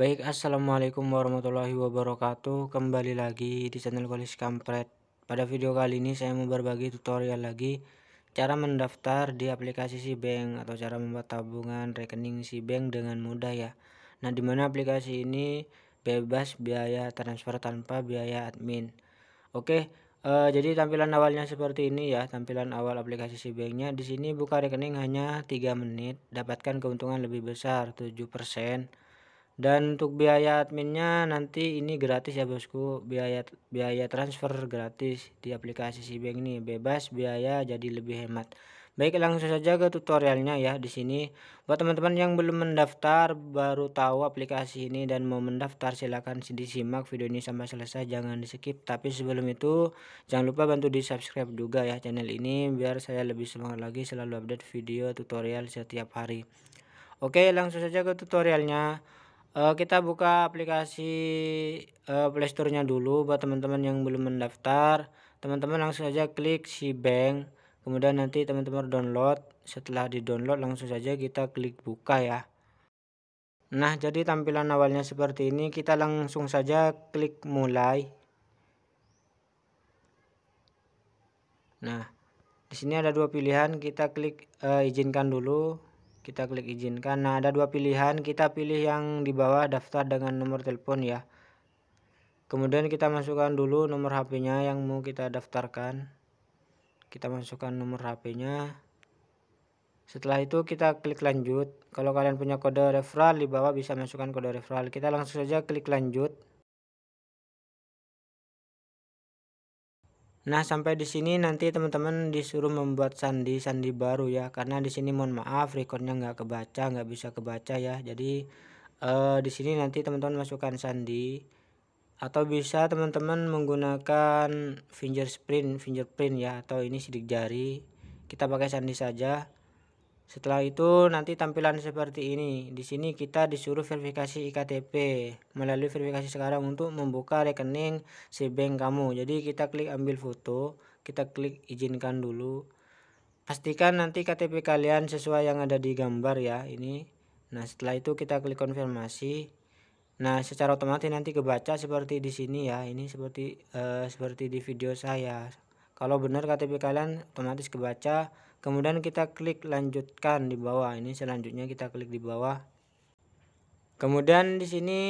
Baik, Assalamualaikum warahmatullahi wabarakatuh. Kembali lagi di channel Kolis Kampret. Pada video kali ini saya mau berbagi tutorial lagi cara mendaftar di aplikasi si bank atau cara membuat tabungan rekening si bank dengan mudah ya. Nah, dimana aplikasi ini bebas biaya transfer tanpa biaya admin. Oke, e, jadi tampilan awalnya seperti ini ya, tampilan awal aplikasi si banknya. Di sini buka rekening hanya 3 menit, dapatkan keuntungan lebih besar 7%. Dan untuk biaya adminnya nanti ini gratis ya bosku. Biaya biaya transfer gratis di aplikasi si bank ini bebas biaya jadi lebih hemat. Baik langsung saja ke tutorialnya ya di sini. Buat teman-teman yang belum mendaftar baru tahu aplikasi ini dan mau mendaftar silahkan disimak video ini sampai selesai jangan di skip. Tapi sebelum itu jangan lupa bantu di subscribe juga ya channel ini biar saya lebih semangat lagi selalu update video tutorial setiap hari. Oke langsung saja ke tutorialnya. Eh, kita buka aplikasi uh, eh, playstore-nya dulu buat teman-teman yang belum mendaftar teman-teman langsung saja klik si bank kemudian nanti teman-teman download setelah di download langsung saja kita klik buka ya nah jadi tampilan awalnya seperti ini kita langsung saja klik mulai nah di sini ada dua pilihan kita klik uh, izinkan dulu kita klik izinkan nah ada dua pilihan kita pilih yang di bawah daftar dengan nomor telepon ya kemudian kita masukkan dulu nomor HP-nya yang mau kita daftarkan kita masukkan nomor HP-nya setelah itu kita klik lanjut kalau kalian punya kode referral di bawah bisa masukkan kode referral kita langsung saja klik lanjut Nah, sampai di sini nanti teman-teman disuruh membuat sandi-sandi baru ya. Karena di sini mohon maaf recordnya nggak kebaca, nggak bisa kebaca ya. Jadi eh, di sini nanti teman-teman masukkan sandi atau bisa teman-teman menggunakan fingerprint, fingerprint ya atau ini sidik jari. Kita pakai sandi saja. Setelah itu nanti tampilan seperti ini. Di sini kita disuruh verifikasi IKTP melalui verifikasi sekarang untuk membuka rekening si bank kamu. Jadi kita klik ambil foto, kita klik izinkan dulu. Pastikan nanti KTP kalian sesuai yang ada di gambar ya ini. Nah, setelah itu kita klik konfirmasi. Nah, secara otomatis nanti kebaca seperti di sini ya. Ini seperti uh, seperti di video saya. Kalau benar KTP kalian otomatis kebaca kemudian kita klik lanjutkan di bawah ini selanjutnya kita klik di bawah kemudian di sini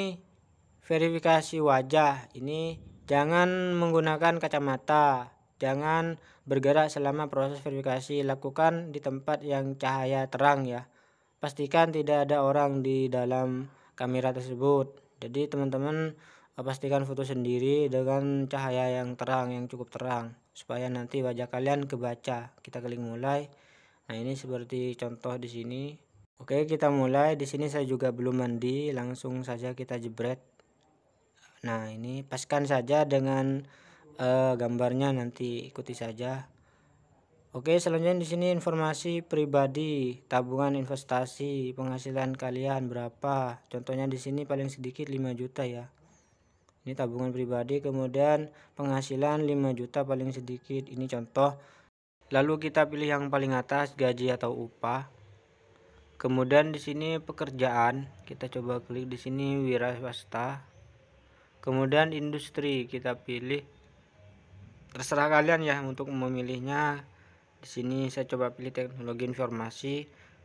verifikasi wajah ini jangan menggunakan kacamata jangan bergerak selama proses verifikasi lakukan di tempat yang cahaya terang ya pastikan tidak ada orang di dalam kamera tersebut jadi teman-teman pastikan foto sendiri dengan cahaya yang terang yang cukup terang supaya nanti wajah kalian kebaca kita klik mulai nah ini seperti contoh di sini oke kita mulai di sini saya juga belum mandi langsung saja kita jebret nah ini paskan saja dengan uh, gambarnya nanti ikuti saja Oke, selanjutnya di sini informasi pribadi, tabungan investasi, penghasilan kalian berapa. Contohnya di sini paling sedikit 5 juta ya ini tabungan pribadi kemudian penghasilan 5 juta paling sedikit ini contoh lalu kita pilih yang paling atas gaji atau upah kemudian di sini pekerjaan kita coba klik di sini wira swasta kemudian industri kita pilih terserah kalian ya untuk memilihnya di sini saya coba pilih teknologi informasi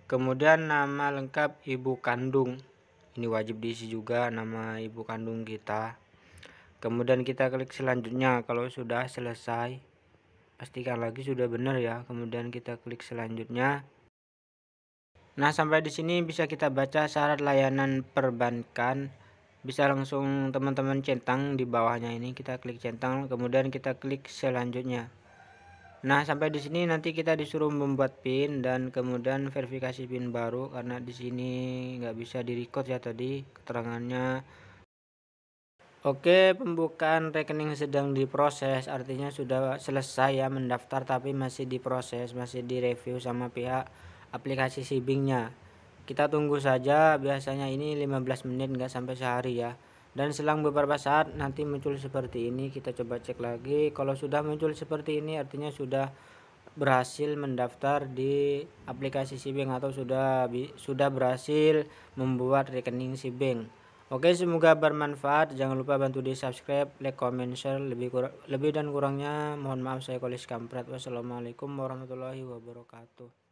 kemudian nama lengkap ibu kandung ini wajib diisi juga nama ibu kandung kita kemudian kita klik selanjutnya kalau sudah selesai pastikan lagi sudah benar ya kemudian kita klik selanjutnya nah sampai di sini bisa kita baca syarat layanan perbankan bisa langsung teman-teman centang di bawahnya ini kita klik centang kemudian kita klik selanjutnya nah sampai di sini nanti kita disuruh membuat pin dan kemudian verifikasi pin baru karena di sini nggak bisa direcord ya tadi keterangannya Oke, pembukaan rekening sedang diproses, artinya sudah selesai ya mendaftar tapi masih diproses, masih direview sama pihak aplikasi Sibingnya. Kita tunggu saja, biasanya ini 15 menit nggak sampai sehari ya. Dan selang beberapa saat nanti muncul seperti ini, kita coba cek lagi. Kalau sudah muncul seperti ini artinya sudah berhasil mendaftar di aplikasi Sibing atau sudah sudah berhasil membuat rekening Sibing. Oke, semoga bermanfaat. Jangan lupa bantu di subscribe, like, comment, share. Lebih kurang, lebih dan kurangnya mohon maaf saya Kolis Kampret. Wassalamualaikum warahmatullahi wabarakatuh.